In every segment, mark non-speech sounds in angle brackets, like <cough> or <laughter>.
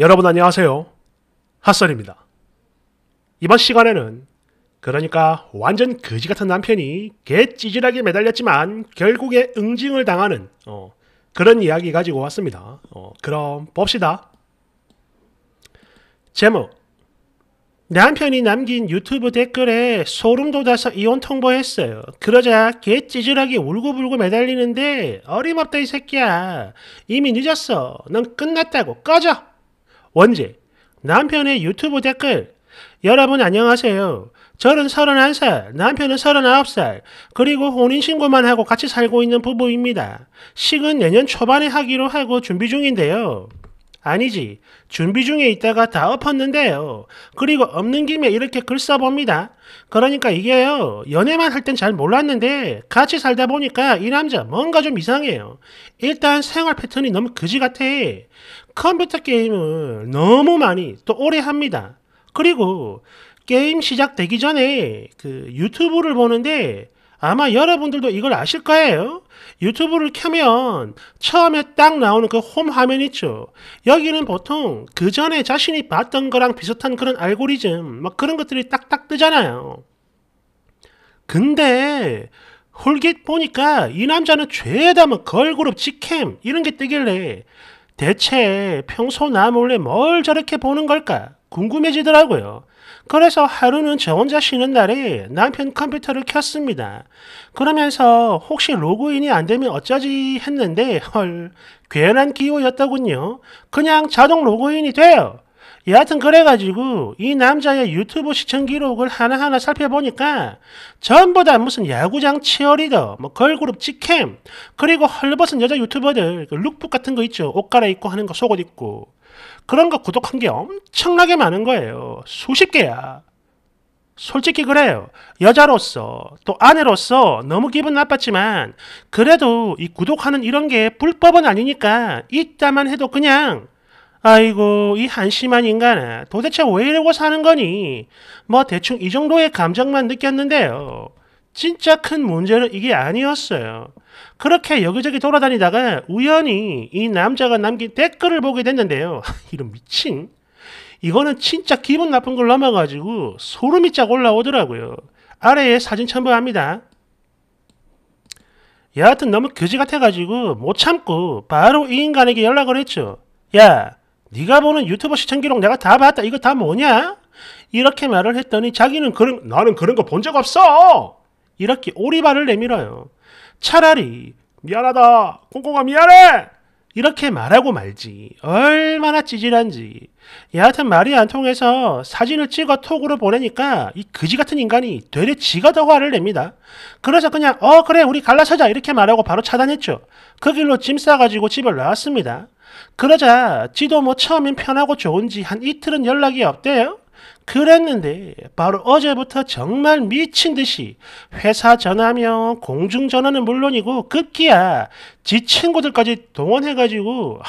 여러분 안녕하세요. 핫설입니다. 이번 시간에는 그러니까 완전 거지 같은 남편이 개 찌질하게 매달렸지만 결국에 응징을 당하는 어, 그런 이야기 가지고 왔습니다. 어, 그럼 봅시다. 제목 남편이 남긴 유튜브 댓글에 소름 돋아서 이혼 통보했어요. 그러자 개 찌질하게 울고불고 매달리는데 어림없다 이 새끼야. 이미 늦었어. 넌 끝났다고 꺼져. 원제 남편의 유튜브 댓글 여러분 안녕하세요. 저는 31살, 남편은 39살, 그리고 혼인신고만 하고 같이 살고 있는 부부입니다. 식은 내년 초반에 하기로 하고 준비 중인데요. 아니지, 준비 중에 있다가 다 엎었는데요. 그리고 없는 김에 이렇게 글 써봅니다. 그러니까 이게요, 연애만 할 땐 잘 몰랐는데 같이 살다 보니까 이 남자 뭔가 좀 이상해요. 일단 생활 패턴이 너무 그지 같아. 컴퓨터 게임을 너무 많이 또 오래 합니다. 그리고 게임 시작되기 전에 그 유튜브를 보는데 아마 여러분들도 이걸 아실 거예요. 유튜브를 켜면 처음에 딱 나오는 그 홈 화면 있죠. 여기는 보통 그 전에 자신이 봤던 거랑 비슷한 그런 알고리즘, 막 그런 것들이 딱딱 뜨잖아요. 근데 홀깃 보니까 이 남자는 죄다 뭐 걸그룹 직캠 이런 게 뜨길래 대체 평소 나 몰래 뭘 저렇게 보는 걸까 궁금해지더라고요. 그래서 하루는 저 혼자 쉬는 날에 남편 컴퓨터를 켰습니다. 그러면서 혹시 로그인이 안 되면 어쩌지 했는데 헐 괜한 기호였더군요. 그냥 자동 로그인이 돼요. 여하튼 그래가지고 이 남자의 유튜브 시청 기록을 하나하나 살펴보니까 전부 다 무슨 야구장 치어리더, 뭐 걸그룹 직캠, 그리고 헐벗은 여자 유튜버들 그 룩북 같은 거 있죠. 옷 갈아입고 하는 거 속옷 입고 그런 거 구독한 게 엄청나게 많은 거예요. 수십 개야. 솔직히 그래요. 여자로서 또 아내로서 너무 기분 나빴지만 그래도 이 구독하는 이런 게 불법은 아니니까 있다만 해도 그냥 아이고 이 한심한 인간아 도대체 왜 이러고 사는 거니? 뭐 대충 이 정도의 감정만 느꼈는데요. 진짜 큰 문제는 이게 아니었어요. 그렇게 여기저기 돌아다니다가 우연히 이 남자가 남긴 댓글을 보게 됐는데요. <laughs> 이런 미친. 이거는 진짜 기분 나쁜 걸 넘어가지고 소름이 쫙 올라오더라고요. 아래에 사진 첨부합니다. 여하튼 너무 교지 같아가지고 못 참고 바로 이 인간에게 연락을 했죠. 야, 네가 보는 유튜버 시청 기록 내가 다 봤다. 이거 다 뭐냐? 이렇게 말을 했더니 자기는 그런 나는 그런 거 본 적 없어. 이렇게 오리발을 내밀어요. 차라리 미안하다. 꽁꽁아 미안해. 이렇게 말하고 말지 얼마나 찌질한지 여하튼 말이 안 통해서 사진을 찍어 톡으로 보내니까 이 그지 같은 인간이 되레 지가 더 화를 냅니다 그래서 그냥 어 그래 우리 갈라서자 이렇게 말하고 바로 차단했죠 그 길로 짐 싸가지고 집을 나왔습니다 그러자 지도 뭐 처음엔 편하고 좋은지 한 이틀은 연락이 없대요. 그랬는데 바로 어제부터 정말 미친 듯이 회사 전화며 공중 전화는 물론이고 급기야 지 친구들까지 동원해가지고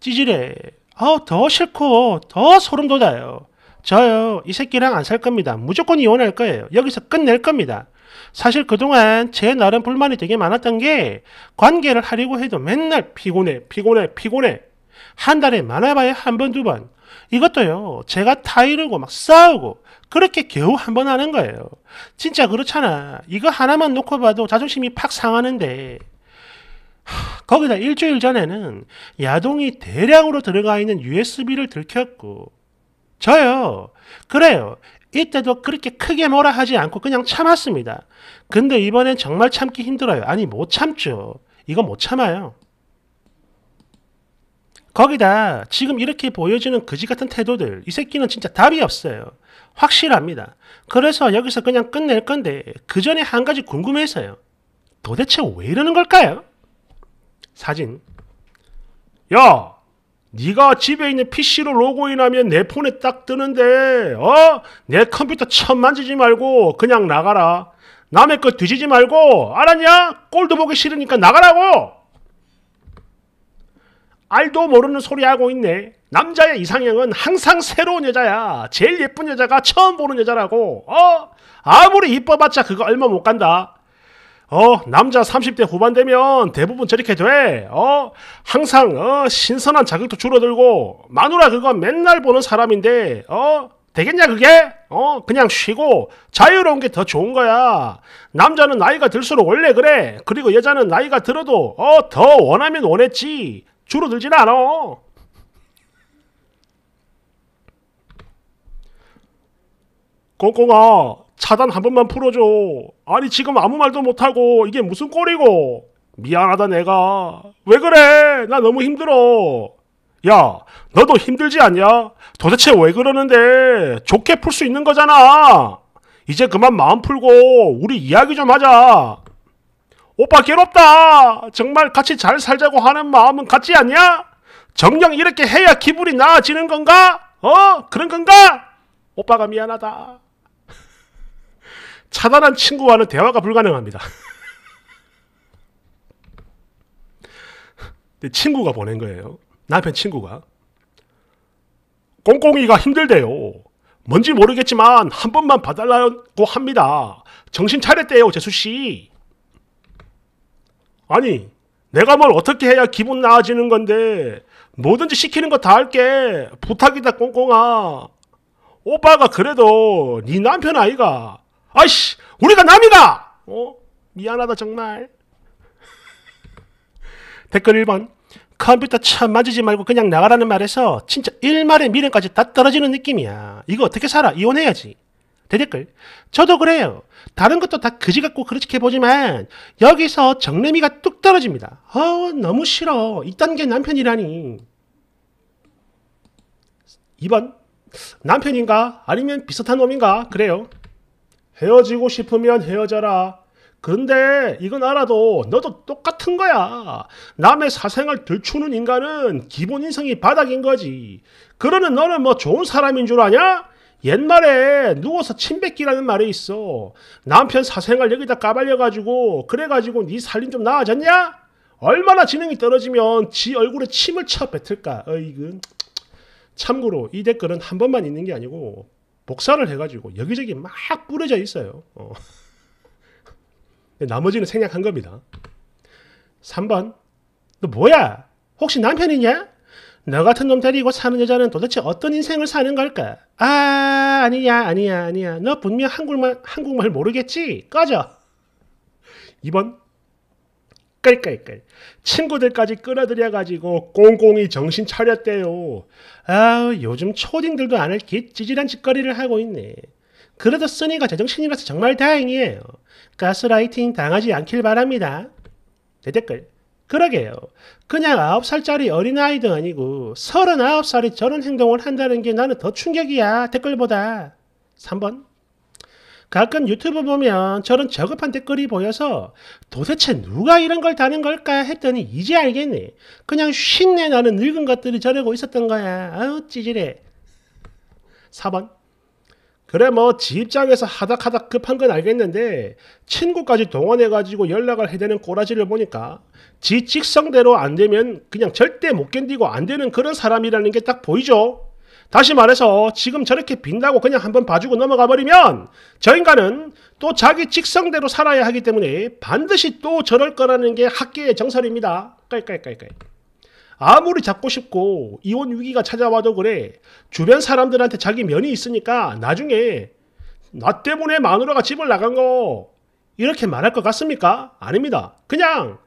찌질해. 어, 더 싫고 더 소름 돋아요. 저요 이 새끼랑 안 살 겁니다. 무조건 이혼할 거예요. 여기서 끝낼 겁니다. 사실 그동안 제 나름 불만이 되게 많았던 게 관계를 하려고 해도 맨날 피곤해, 피곤해, 피곤해. 한 달에 많아봐야 한 번, 두 번. 이것도요, 제가 타이르고 막 싸우고, 그렇게 겨우 한 번 하는 거예요. 진짜 그렇잖아. 이거 하나만 놓고 봐도 자존심이 팍 상하는데, 거기다 일주일 전에는 야동이 대량으로 들어가 있는 USB를 들켰고, 저요. 그래요. 이때도 그렇게 크게 뭐라 하지 않고 그냥 참았습니다. 근데 이번엔 정말 참기 힘들어요. 아니, 못 참죠. 이거 못 참아요. 거기다 지금 이렇게 보여지는 거지 같은 태도들, 이 새끼는 진짜 답이 없어요. 확실합니다. 그래서 여기서 그냥 끝낼 건데, 그 전에 한 가지 궁금해서요. 도대체 왜 이러는 걸까요? 사진. 야! 네가 집에 있는 PC로 로그인하면 내 폰에 딱 뜨는데 어? 내 컴퓨터 처음 만지지 말고 그냥 나가라. 남의 거 뒤지지 말고 알았냐? 꼴도 보기 싫으니까 나가라고. 알도 모르는 소리 하고 있네. 남자의 이상형은 항상 새로운 여자야. 제일 예쁜 여자가 처음 보는 여자라고. 어? 아무리 이뻐봤자 그거 얼마 못 간다. 어, 남자 30대 후반 되면 대부분 저렇게 돼. 어, 항상, 어, 신선한 자극도 줄어들고, 마누라 그거 맨날 보는 사람인데, 어, 되겠냐 그게? 어 그냥 쉬고 자유로운 게 더 좋은 거야 남자는 나이가 들수록 원래 그래 그리고 여자는 나이가 들어도 어더 원하면 원했지 줄어들진 않아 꽁꽁아 차단 한 번만 풀어줘. 아니 지금 아무 말도 못하고 이게 무슨 꼴이고. 미안하다 내가. 왜 그래? 나 너무 힘들어. 야 너도 힘들지 않냐? 도대체 왜 그러는데? 좋게 풀 수 있는 거잖아. 이제 그만 마음 풀고 우리 이야기 좀 하자. 오빠 괴롭다. 정말 같이 잘 살자고 하는 마음은 같지 않냐? 정녕 이렇게 해야 기분이 나아지는 건가? 어? 그런 건가? 오빠가 미안하다. 차단한 친구와는 대화가 불가능합니다. <laughs> 친구가 보낸 거예요. 남편 친구가. 꽁꽁이가 힘들대요. 뭔지 모르겠지만 한 번만 봐달라고 합니다. 정신 차렸대요, 재수씨. 아니, 내가 뭘 어떻게 해야 기분 나아지는 건데 뭐든지 시키는 거 다 할게. 부탁이다, 꽁꽁아. 오빠가 그래도 네 남편 아이가 아이씨 우리가 남이다 어? 미안하다 정말 <laughs> 댓글 1번 컴퓨터 참 만지지 말고 그냥 나가라는 말에서 진짜 일말의 미련까지 다 떨어지는 느낌이야 이거 어떻게 살아 이혼해야지 대댓글 저도 그래요 다른 것도 다 그지 같고 그렇게 보지만 여기서 정래미가 뚝 떨어집니다 어 너무 싫어 이딴 게 남편이라니 2번 남편인가 아니면 비슷한 놈인가 그래요 헤어지고 싶으면 헤어져라. 그런데 이건 알아도 너도 똑같은 거야. 남의 사생활 들추는 인간은 기본 인성이 바닥인 거지. 그러는 너는 뭐 좋은 사람인 줄 아냐? 옛말에 누워서 침뱉기라는 말이 있어. 남편 사생활 여기다 까발려가지고 그래가지고 네 살림 좀 나아졌냐? 얼마나 지능이 떨어지면 지 얼굴에 침을 쳐 뱉을까? 어이근. 참고로 이 댓글은 한 번만 있는 게 아니고 복사를 해가지고 여기저기 막 뿌려져 있어요. 어. 나머지는 생략한 겁니다. 3번 너 뭐야? 혹시 남편이냐? 너 같은 놈 데리고 사는 여자는 도대체 어떤 인생을 사는 걸까? 아 아니야 아니야 아니야 너 분명 한국말, 한국말 모르겠지? 꺼져 2번 끌끌끌. 친구들까지 끌어들여가지고 꽁꽁이 정신 차렸대요. 아 요즘 초딩들도 안할 찌질한 짓거리를 하고 있네. 그래도 쓰니가 제정신이라서 정말 다행이에요. 가스라이팅 당하지 않길 바랍니다. 대댓글. 그러게요. 그냥 9살짜리 어린아이도 아니고 39살이 저런 행동을 한다는 게 나는 더 충격이야. 댓글보다. 3번. 가끔 유튜브 보면 저런 저급한 댓글이 보여서 도대체 누가 이런 걸 다는 걸까 했더니 이제 알겠네. 그냥 쉰내 나는 늙은 것들이 저러고 있었던 거야. 아우 찌질해. 4번 그래 뭐 지 입장에서 하닥하닥 급한 건 알겠는데 친구까지 동원해가지고 연락을 해대는 꼬라지를 보니까 지 직성대로 안 되면 그냥 절대 못 견디고 안 되는 그런 사람이라는 게 딱 보이죠? 다시 말해서 지금 저렇게 빈다고 그냥 한번 봐주고 넘어가 버리면 저 인간은 또 자기 직성대로 살아야 하기 때문에 반드시 또 저럴 거라는 게 학계의 정설입니다. 깔깔깔깔. 아무리 잡고 싶고 이혼 위기가 찾아와도 그래 주변 사람들한테 자기 면이 있으니까 나중에 나 때문에 마누라가 집을 나간 거 이렇게 말할 것 같습니까? 아닙니다. 그냥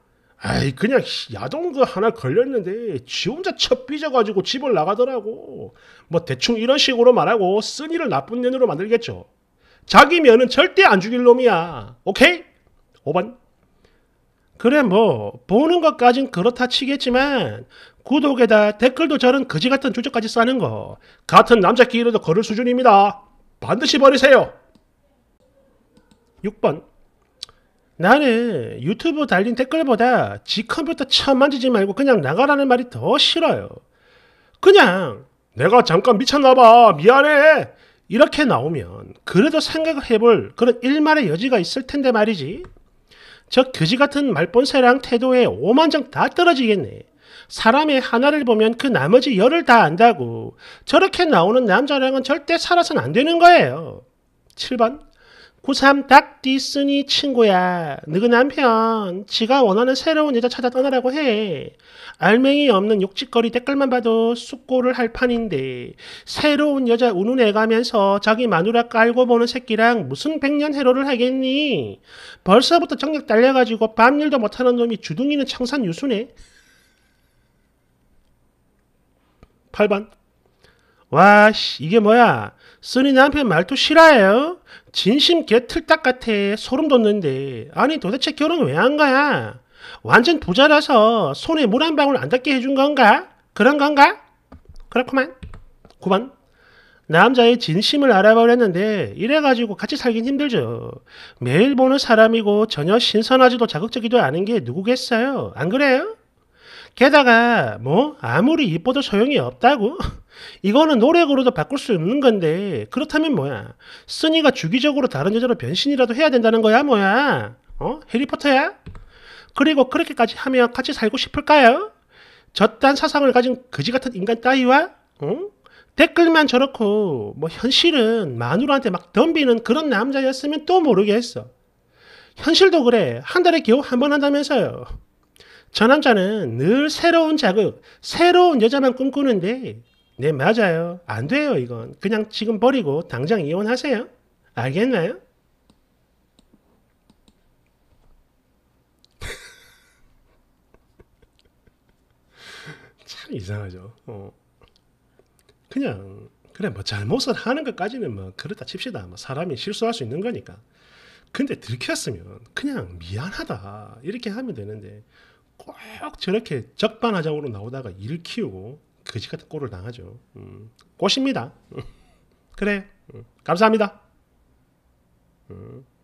아이 네. 그냥 야동 그 하나 걸렸는데 지 혼자 첫 삐져가지고 집을 나가더라고 뭐 대충 이런 식으로 말하고 쓴이를 나쁜 년으로 만들겠죠 자기면은 절대 안 죽일 놈이야 오케이? 5번 그래 뭐 보는 것까진 그렇다 치겠지만 구독에다 댓글도 저런 거지 같은 조적까지 싸는 거 같은 남자끼리도 걸을 수준입니다 반드시 버리세요 6번 나는 유튜브 달린 댓글보다 지 컴퓨터 처음 만지지 말고 그냥 나가라는 말이 더 싫어요. 그냥 내가 잠깐 미쳤나봐 미안해 이렇게 나오면 그래도 생각을 해볼 그런 일말의 여지가 있을 텐데 말이지. 저 교지 같은 말본세랑 태도에 오만장 다 떨어지겠네. 사람의 하나를 보면 그 나머지 열을 다 안다고 저렇게 나오는 남자랑은 절대 살아선 안 되는 거예요. 7번 고3 딱 디스니 친구야. 너그 남편 지가 원하는 새로운 여자 찾아 떠나라고 해. 알맹이 없는 욕짓거리 댓글만 봐도 숙고를 할 판인데 새로운 여자 우는 애 가면서 자기 마누라 깔고 보는 새끼랑 무슨 백년 해로를 하겠니? 벌써부터 정력 달려가지고 밤일도 못하는 놈이 주둥이는 청산 유수네. 8번 와, 씨, 이게 뭐야? 쓰니 남편 말투 싫어요 진심 개틀딱 같아. 소름 돋는데. 아니, 도대체 결혼 왜한 거야? 완전 부자라서 손에 물 한 방울 안 닿게 해준 건가? 그런 건가? 그렇구만. 9번. 남자의 진심을 알아보려는데 이래가지고 같이 살긴 힘들죠. 매일 보는 사람이고 전혀 신선하지도 자극적이도 않은 게 누구겠어요? 안 그래요? 게다가 뭐 아무리 이뻐도 소용이 없다고? <laughs> 이거는 노력으로도 바꿀 수 없는 건데 그렇다면 뭐야? 쓰니가 주기적으로 다른 여자로 변신이라도 해야 된다는 거야 뭐야? 어? 해리포터야? 그리고 그렇게까지 하면 같이 살고 싶을까요? 저딴 사상을 가진 그지 같은 인간 따위와 응? 어? 댓글만 저렇고 뭐 현실은 마누라한테 막 덤비는 그런 남자였으면 또 모르겠어. 현실도 그래. 한 달에 겨우 한 번 한다면서요. 전 남자는 늘 새로운 자극, 새로운 여자만 꿈꾸는데, 네, 맞아요. 안 돼요, 이건. 그냥 지금 버리고 당장 이혼하세요. 알겠나요? <laughs> 참 이상하죠. 어. 그냥, 그래, 뭐 잘못을 하는 것까지는 뭐 그렇다 칩시다. 뭐 사람이 실수할 수 있는 거니까. 근데 들켰으면 그냥 미안하다. 이렇게 하면 되는데, 꼭 저렇게 적반하장으로 나오다가 일 키우고 그지 같은 꼴을 당하죠. 음, 꽃입니다. <laughs> 그래. 음, 감사합니다. 음.